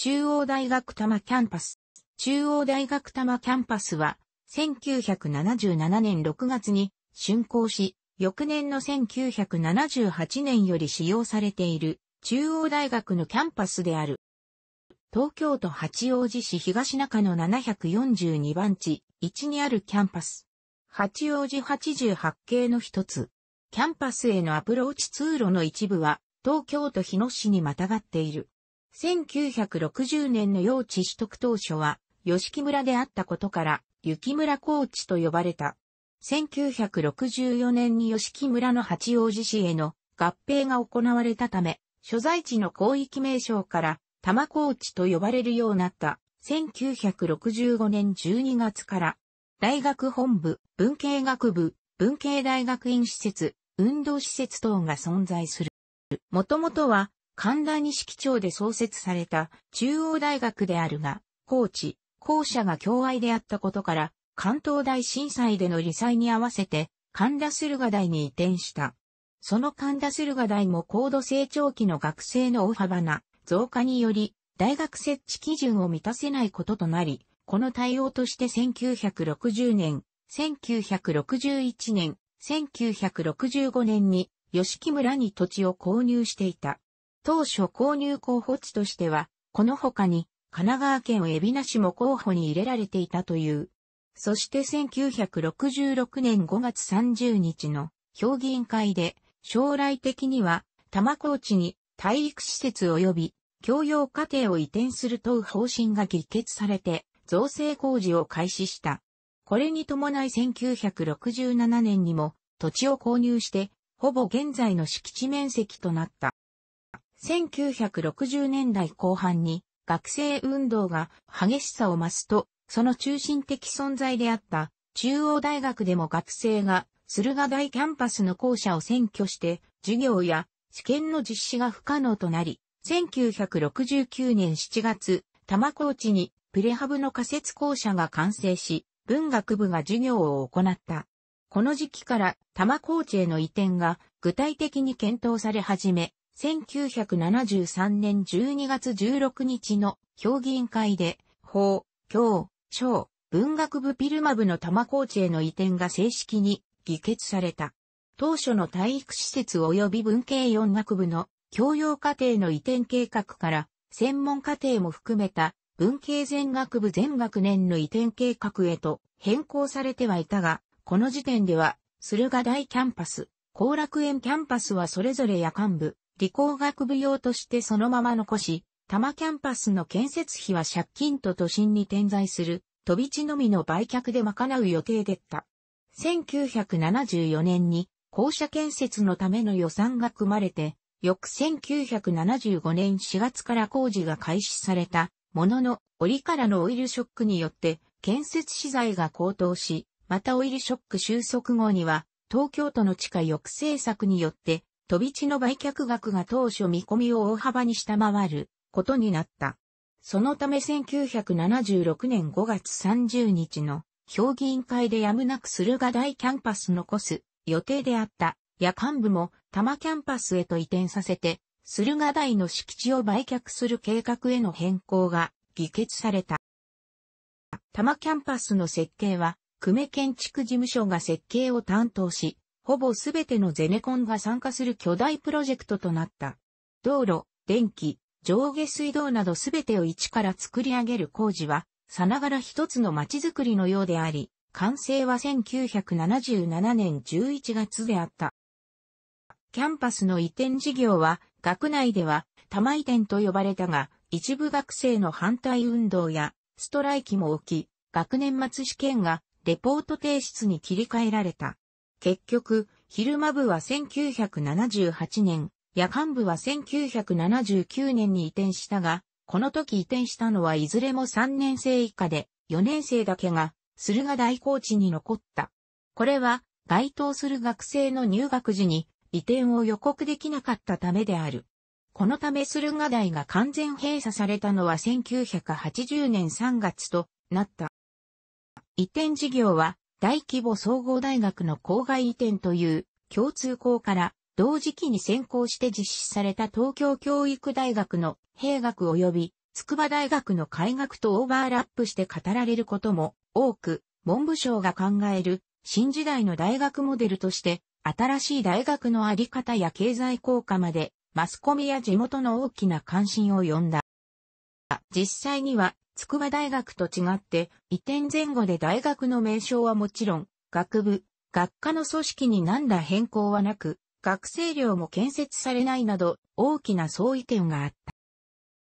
中央大学多摩キャンパス。中央大学多摩キャンパスは、1977年6月に竣工し、翌年の1978年より使用されている中央大学のキャンパスである。東京都八王子市東中の742番地1にあるキャンパス。八王子88系の一つ。キャンパスへのアプローチ通路の一部は東京都日野市にまたがっている。1960年の用地取得当初は、吉木村であったことから、雪村高地と呼ばれた。1964年に吉木村の八王子市への合併が行われたため、所在地の広域名称から、多摩高地と呼ばれるようになった。1965年12月から、大学本部、文系学部、文系大学院施設、運動施設等が存在する。もともとは、神田錦町で創設された中央大学であるが、高知、校舎が共愛であったことから、関東大震災での理災に合わせて、神田駿河台に移転した。その神田駿河台も高度成長期の学生の大幅な増加により、大学設置基準を満たせないこととなり、この対応として1960年、1961年、1965年に、吉木村に土地を購入していた。当初購入候補地としては、この他に神奈川県海老名市も候補に入れられていたという。そして1966年5月30日の評議員会で将来的には多摩高地に体育施設及び教養課程を移転する等方針が議決されて造成工事を開始した。これに伴い1967年にも土地を購入してほぼ現在の敷地面積となった。1960年代後半に学生運動が激しさを増すと、その中心的存在であった中央大学でも学生が駿河台キャンパスの校舎を占拠して授業や試験の実施が不可能となり、1969年7月、玉高地にプレハブの仮設校舎が完成し、文学部が授業を行った。この時期から多摩高地への移転が具体的に検討され始め、1973年12月16日の評議員会で、法、教、省、文学部ピルマ部の多摩高知への移転が正式に議決された。当初の体育施設及び文系四学部の教養課程の移転計画から専門課程も含めた文系全学部全学年の移転計画へと変更されてはいたが、この時点では、駿河台キャンパス、後楽園キャンパスはそれぞれ夜間部、理工学部用としてそのまま残し、多摩キャンパスの建設費は借金と都心に点在する、飛び地のみの売却で賄う予定でった。1974年に校舎建設のための予算が組まれて、翌1975年4月から工事が開始されたものの、折からのオイルショックによって、建設資材が高騰し、またオイルショック収束後には、東京都の地下抑制策によって、飛び地の売却額が当初見込みを大幅に下回ることになった。そのため1976年5月30日の評議員会でやむなく駿河台キャンパス残す予定であった夜間部も多摩キャンパスへと移転させて駿河台の敷地を売却する計画への変更が議決された。多摩キャンパスの設計は久米建築事務所が設計を担当しほぼすべてのゼネコンが参加する巨大プロジェクトとなった。道路、電気、上下水道などすべてを一から作り上げる工事は、さながら一つの街づくりのようであり、完成は1977年11月であった。キャンパスの移転事業は、学内では、玉井移転と呼ばれたが、一部学生の反対運動や、ストライキも起き、学年末試験が、レポート提出に切り替えられた。結局、昼間部は1978年、夜間部は1979年に移転したが、この時移転したのはいずれも3年生以下で、4年生だけが、駿河台高地に残った。これは、該当する学生の入学時に移転を予告できなかったためである。このため駿河台が完全閉鎖されたのは1980年3月となった。移転事業は大規模総合大学の郊外移転という共通項から同時期に先行して実施された東京教育大学の兵学及び筑波大学の開学とオーバーラップして語られることも多く、文部省が考える新時代の大学モデルとして新しい大学のあり方や経済効果までマスコミや地元の大きな関心を呼んだ。実際には筑波大学と違って移転前後で大学の名称はもちろん、学部、学科の組織に何ら変更はなく、学生寮も建設されないなど大きな相違点があっ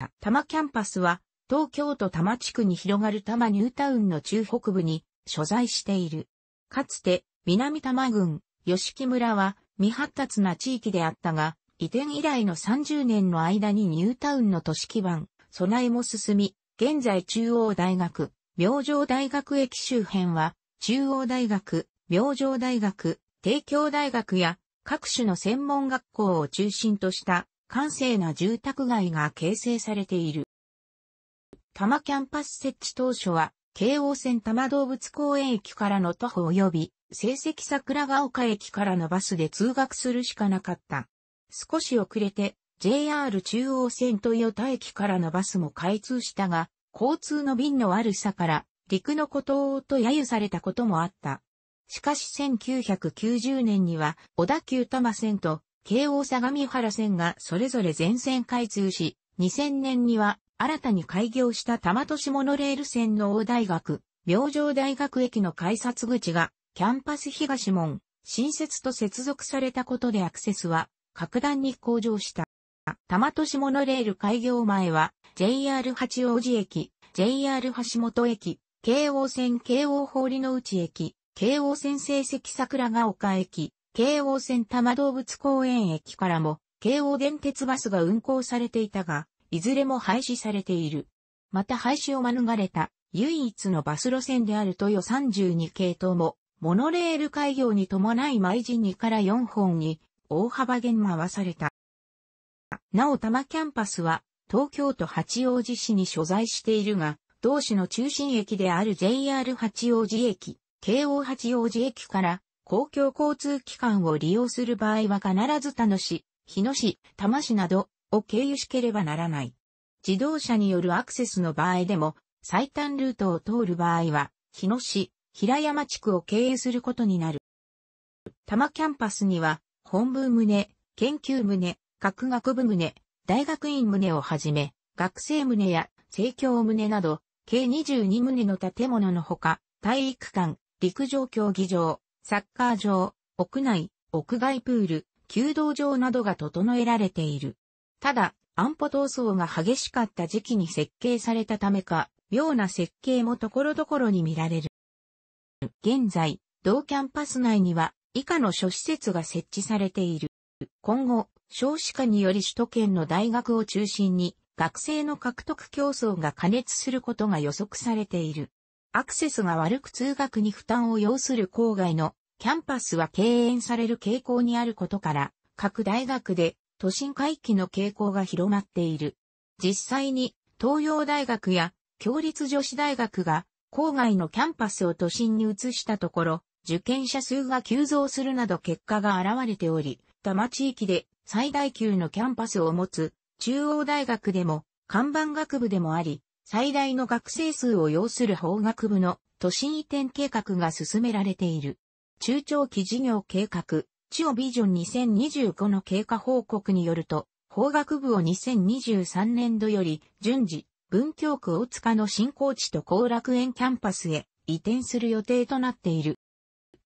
た。多摩キャンパスは東京都多摩地区に広がる多摩ニュータウンの中北部に所在している。かつて南多摩郡、吉木村は未発達な地域であったが、移転以来の30年の間にニュータウンの都市基盤、備えも進み、現在中央大学、明星大学駅周辺は、中央大学、明星大学、帝京大学や各種の専門学校を中心とした閑静な住宅街が形成されている。多摩キャンパス設置当初は、京王線多摩動物公園駅からの徒歩及び、成績桜ヶ丘駅からのバスで通学するしかなかった。少し遅れて、JR 中央線豊田駅からのバスも開通したが、交通の便の悪さから、陸の孤島と揶揄されたこともあった。しかし1990年には、小田急多摩線と京王相模原線がそれぞれ全線開通し、2000年には新たに開業した多摩都市モノレール線の大大学、明星大学駅の改札口がキャンパス東門、新設と接続されたことでアクセスは格段に向上した。摩都市モノレール開業前は、JR 八王子駅、JR 橋本駅、京王線京王堀之内駅、京王線成績桜ヶ丘駅、京王線多摩動物公園駅からも、京王電鉄バスが運行されていたが、いずれも廃止されている。また廃止を免れた、唯一のバス路線である豊32系統も、モノレール開業に伴い毎時2から4本に、大幅減回された。なお多摩キャンパスは東京都八王子市に所在しているが、同市の中心駅である JR 八王子駅、京王八王子駅から公共交通機関を利用する場合は必ず他の市、日野市、多摩市などを経由しければならない。自動車によるアクセスの場合でも、最短ルートを通る場合は、日野市、平山地区を経由することになる。多摩キャンパスには、本部棟、研究棟、学学部棟、大学院棟をはじめ、学生棟や政教棟など、計22棟の建物のほか、体育館、陸上競技場、サッカー場、屋内、屋外プール、弓道場などが整えられている。ただ、安保闘争が激しかった時期に設計されたためか、妙な設計もところどころに見られる。現在、同キャンパス内には以下の諸施設が設置されている。今後、少子化により首都圏の大学を中心に学生の獲得競争が加熱することが予測されている。アクセスが悪く通学に負担を要する郊外のキャンパスは敬遠される傾向にあることから、各大学で都心回帰の傾向が広まっている。実際に東洋大学や共立女子大学が郊外のキャンパスを都心に移したところ、受験者数が急増するなど結果が現れており、多摩地域で最大級のキャンパスを持つ中央大学でも看板学部でもあり、最大の学生数を要する法学部の都心移転計画が進められている。中長期事業計画、地をビジョン2025の経過報告によると、法学部を2023年度より順次、文京区大塚の新高地と後楽園キャンパスへ移転する予定となっている。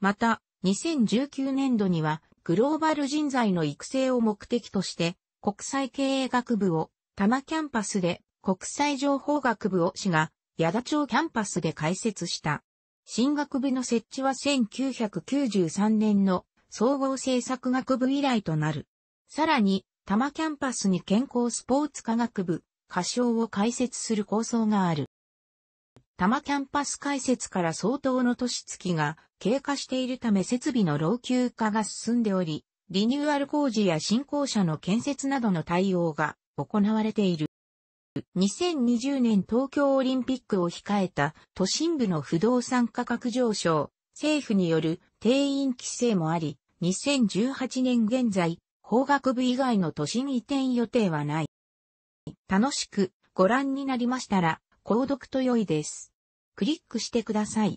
また、2019年度にはグローバル人材の育成を目的として、国際経営学部を多摩キャンパスで、国際情報学部を市が、矢田町キャンパスで開設した。新学部の設置は1993年の総合政策学部以来となる。さらに、多摩キャンパスに健康スポーツ科学部、歌唱を開設する構想がある。多摩キャンパス開設から相当の年月が経過しているため設備の老朽化が進んでおり、リニューアル工事や新校舎の建設などの対応が行われている。2020年東京オリンピックを控えた都心部の不動産価格上昇、政府による定員規制もあり、2018年現在、法学部以外の都心移転予定はない。楽しくご覧になりましたら、購読と良いです。クリックしてください。